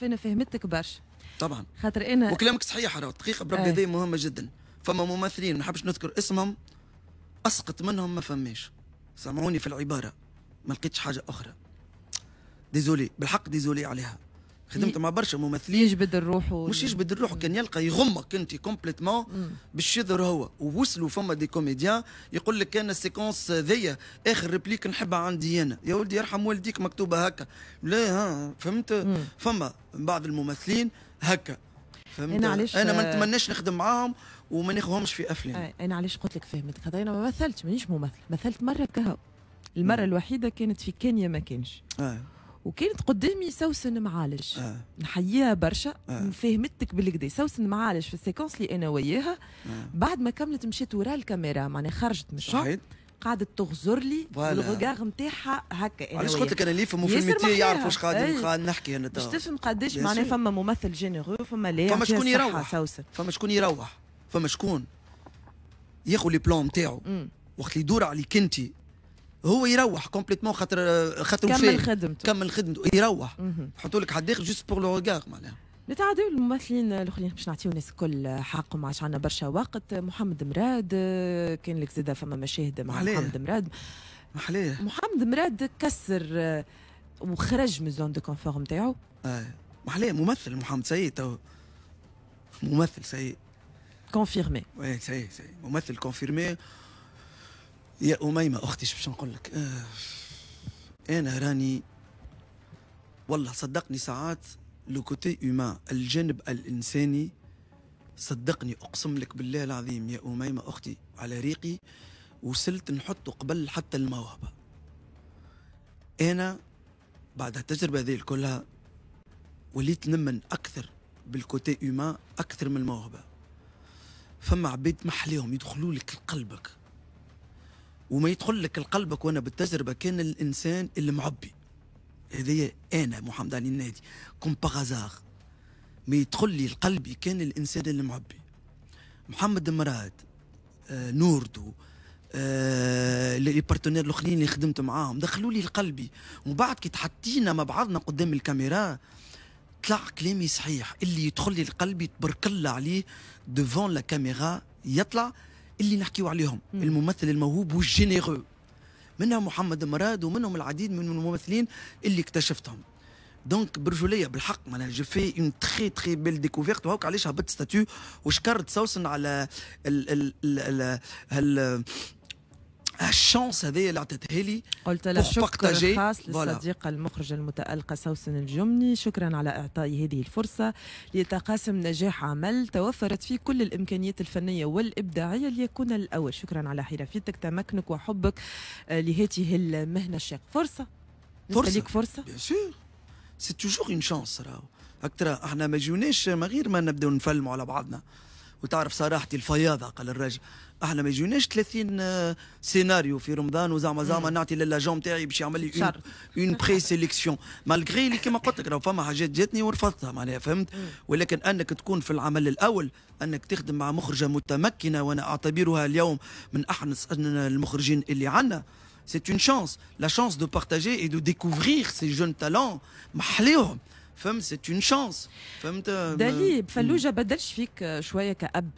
فانا فهمتك برشا طبعا خاطر انا وكلامك صحيح راه دقيقه بربي آه. هذه مهمه جدا فما ممثلين ما نحبش نذكر اسمهم اسقط منهم ما فماش سامعوني في العباره ما لقيتش حاجه اخرى ديزولي بالحق ديزولي عليها خدمت مع برشا ممثلين يجبد الروح و... مش يجبد الروح كان يلقى يغمك انت كومبليتمون باش يظهر هو ووصلوا فما دي كوميديان يقول لك انا السيكونس ذيا اخر ريبليك نحبها عندي انا يا ولدي يرحم والديك مكتوبه هكا لا ها فهمت مم. فما بعض الممثلين هكا فهمت انا إيه، انا ما آه، نتمناش نخدم معاهم وما ناخذهمش في افلام انا آه، إيه، علاش قلت لك فهمت هذا انا ما مثلتش مانيش ممثله مثلت مره كهو المره الوحيده كانت في كينيا ما كانش آه. وكانت قدامي سوسن معالج آه. نحييها برشا آه. فهمتك بالكدا سوسن معالج في السيكونس اللي انا وياها آه. بعد ما كملت مشيت ورا الكاميرا معناها خرجت من الشوط قعدت تغزر لي الغوغاغ نتاعها هكا انا علاش قلت لك انا اللي يفهموا في الميتي يعرفوا واش قاعد ايه. نحكي انا باش تفهم قداش معناها فما ممثل جينيرو فما لا فما شكون يروح سوسن فما شكون يروح فما شكون ياخذ لي بلان نتاعو وقت اللي يدور عليك انت هو يروح كومبليتمون خاطر خاطر كمل خدمته كمل خدمته يروح يحطوا لك حد اخر جوست بور لو ريغار معناها نتعداو الممثلين الاخرين باش نعطيو الناس الكل حقهم عشان عندنا برشا وقت محمد مراد كان لك زاده فما مشاهد مع محليه. محمد مراد محليه محمد مراد كسر وخرج من زون دو كونفور نتاعو ايه محليه ممثل محمد سيد تو ممثل سيد كونفيرمي وي سيء سيء ممثل كونفيرمي يا أميمة أختي باش نقول لك آه، أنا راني والله صدقني ساعات لو كوتي هيومان الجانب الإنساني صدقني أقسم لك بالله العظيم يا أميمة أختي على ريقي وصلت نحطه قبل حتى الموهبة أنا بعد التجربة ذي كلها وليت نمن أكثر بالكوتي هيومان أكثر من الموهبة فما عبيد محليهم يدخلوا لك لقلبك وما يدخل لك لقلبك وانا بالتجربه كان الانسان المعبي هذايا انا محمد علي النادي كوم باغازار ما يدخل لي لقلبي كان الانسان المعبي محمد مراد آه نوردو آه لي بارتنير الاخرين اللي خدمت معاهم دخلوا لي لقلبي ومن بعد كي تحطينا مع بعضنا قدام الكاميرا طلع كلامي صحيح اللي يدخل لي لقلبي تبرك الله عليه ديفون لا كاميرا يطلع اللي نحكيو عليهم مم. الممثل الموهوب والجينيرو منها محمد مراد ومنهم العديد من الممثلين اللي اكتشفتهم دونك برجوليه بالحق معناها جو في اون تخي تخي بيل ديكوفيرت وهاك علاش هبطت ستاتيو وشكرت سوسن على ال ال ال ال, ال, ال هالشانس هذه اللي عطيتها لي قلت لها شكرا خاص للصديقه المخرجه المتالقه سوسن الجمني شكرا على اعطائي هذه الفرصه ليتقاسم نجاح عمل توفرت فيه كل الامكانيات الفنيه والابداعيه ليكون الاول شكرا على حرفيتك تمكنك وحبك آه، لهذه المهنه الشاقه فرصه فرصه ليك فرصه بيان سور سي توجور اون شانس راهو اكثر احنا ما جيوناش من غير ما نبداو نفلموا على بعضنا وتعرف صراحتي الفياضه قال الراجل احنا ما يجوناش 30 آه، سيناريو في رمضان وزعما زعما نعطي للاجون تاعي باش يعمل لي اون بري سيليكسيون مالغري اللي كما قلت لك راه فما حاجات جاتني ورفضتها معناها فهمت ولكن انك تكون في العمل الاول انك تخدم مع مخرجه متمكنه وانا اعتبرها اليوم من احنس المخرجين اللي عندنا سي اون شانس لا شانس دو بارتاجي اي دو de سي جون تالون محليهم فهمت سي اون شانس فهمت دالي فلوجه hmm. بدلش فيك شويه كاب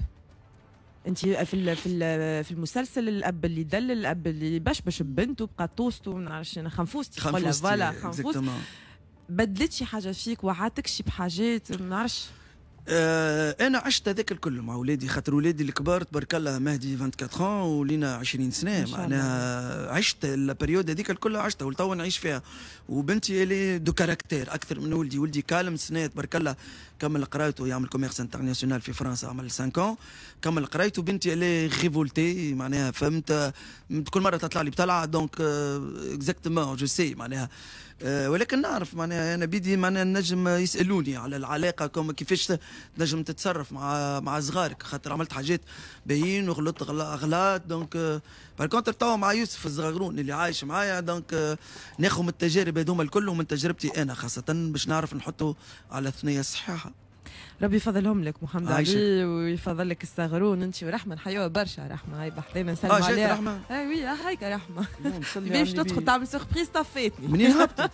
انت في الـ في الـ في المسلسل الاب اللي دل الاب اللي بشبش ببنته بقطوسته ما نعرفش انا خنفوستي خنفوستي فوالا شي حاجه فيك وعاتك شي بحاجات ما نعرفش آه انا عشت هذاك الكل مع ولادي خاطر ولادي الكبار تبارك الله مهدي 24 عام ولينا 20 سنه معناها عشت البريود هذيك الكل عشتها ولتوا نعيش فيها وبنتي اللي دو كاركتير اكثر من ولدي ولدي كالم سنه تبارك الله كمل قرايته يعمل كوميرس انترناسيونال في فرنسا عمل 5 ans كمل قرايته بنتي اللي ريفولتي معناها فهمت كل مره تطلع لي بطلعه دونك اكزاكتومون جو سي معناها euh, ولكن نعرف معناها انا بيدي معناها النجم يسالوني على العلاقه كم كيفاش تنجم تتصرف مع مع صغارك خاطر عملت حاجات باين وغلطت اغلاط دونك كونتر توا مع يوسف الزغرون اللي عايش معايا دونك euh، ناخذ من التجارب هذوما الكل ومن تجربتي انا خاصه باش نعرف نحطه على ثنيه صحيحه ربي يفضلهم لك محمد آه علي ويفضل لك الصغرون انت ورحمه نحيوها برشا رحمه هاي بحذينا نسلم آه عليها رحمه اي وي هايك رحمه نعم، باش يعني تدخل تعمل سيربريز طفيتني منين هبطت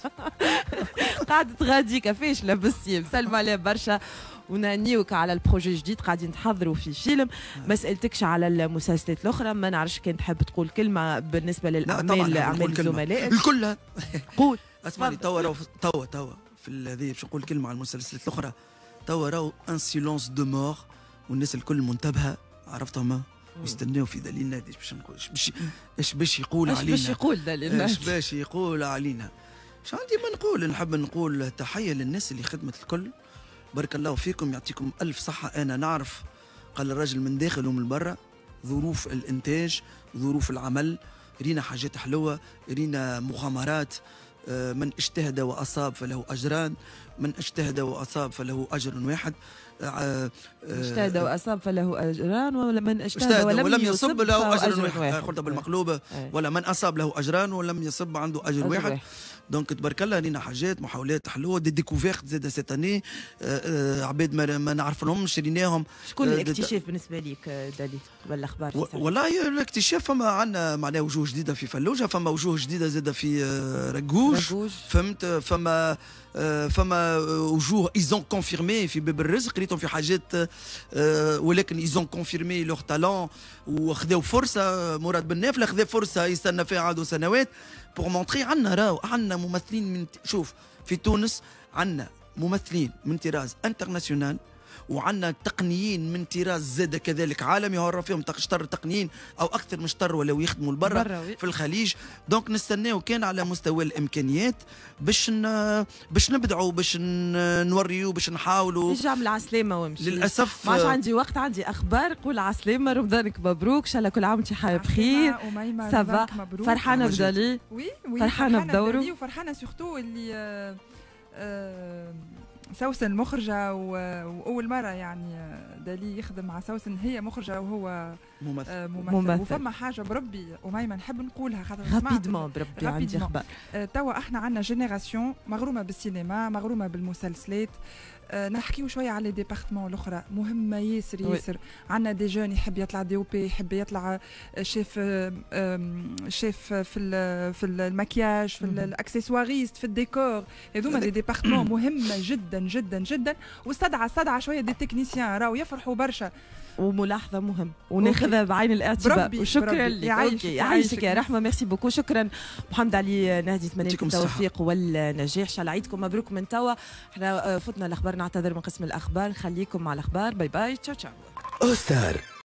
قعدت غادي كافيش بالسيم نسلم عليها برشا ونانيوك على البروجي جديد قاعدين تحضروا في فيلم آه. ما سالتكش على المسلسلات الاخرى ما نعرفش كان تحب تقول كلمه بالنسبه للاعمال اعمال الزملاء الكل قول اسمعني توا توا توا في الذي باش نقول كلمه على المسلسلات الاخرى توا راهو ان سيلونس دو مور والناس الكل منتبهه عرفتهم يستناو في دليل نادي باش نقول باش اش باش يقول علينا اش باش يقول دليل اش باش يقول علينا اش عندي ما نقول نحب نقول تحيه للناس اللي خدمت الكل بارك الله فيكم يعطيكم الف صحه انا نعرف قال الرجل من داخل ومن برا ظروف الانتاج ظروف العمل رينا حاجات حلوه رينا مغامرات آه، من اجتهد وأصاب فله أجران من اجتهد وأصاب فله أجر واحد اجتهد آه، آه، واصاب فله اجران ومن اجتهد ولم, ولم يصب له اجر, واحد, قلت نعم. بالمقلوبه ولا من اصاب له اجران ولم يصب عنده اجر, واحد. دونك تبارك الله لينا حاجات محاولات حلوه دي ديكوفيرت زاد سيت اني عباد ما, ما نعرفهمش شريناهم شكون آه، الاكتشاف بالنسبه ليك دالي والاخبار والله الاكتشاف فما عندنا معناها وجوه جديده في فلوجه فما وجوه جديده زاد في رجوج, رجوج. فهمت فما فما وجوه ايزون كونفيرمي في باب الرزق حطيتهم في حاجات ولكن ايزون كونفيرمي لوغ تالون وخذوا فرصه مراد بن نافله خذا فرصه يستنى فيها عدو سنوات بور مونتري عندنا راهو عندنا ممثلين من شوف في تونس عندنا ممثلين من طراز انترناسيونال وعندنا تقنيين من طراز زاد كذلك عالمي هو فيهم شطر تقنيين او اكثر من شطر ولو يخدموا لبرا في الخليج دونك نستناو كان على مستوى الامكانيات باش باش نبدعوا باش نوريو باش نحاولوا نرجع من العسلامه وامشي للاسف ما عندي وقت عندي اخبار قول على السلامه رمضانك مبروك ان شاء الله كل عام وانت حياه بخير سافا فرحانه بجالي وي وي فرحانه بدوره وفرحانه سورتو اللي آه آه سوسن مخرجة وأول مرة يعني دالي يخدم مع سوسن هي مخرجة وهو آه، ممثل, ممثل. وفما حاجه بربي ومايما نحب نقولها خاطر رابيدمون بربي عندي اخبار آه، توا احنا عندنا جينيراسيون مغرومه بالسينما مغرومه بالمسلسلات آه، نحكيو شويه على ديبارتمون الاخرى مهمه ياسر ياسر عندنا دي جون يحب يطلع دي او بي يحب يطلع شيف شيف في في المكياج في الاكسسواريست في الديكور هذوما دي ديبارتمون مهمه جدا جدا جدا واستدعى استدعى شويه دي تكنيسيان راهو يفرحوا برشا وملاحظه مهم وناخذ هذا بعين الاعتبار وشكرا لك يعيشك يا رحمه ميرسي بوكو شكرا محمد علي نهدي تمنى لكم التوفيق والنجاح شال عيدكم مبروك من توا احنا آه، فتنا الاخبار نعتذر من قسم الاخبار خليكم مع الاخبار باي باي تشاو تشاو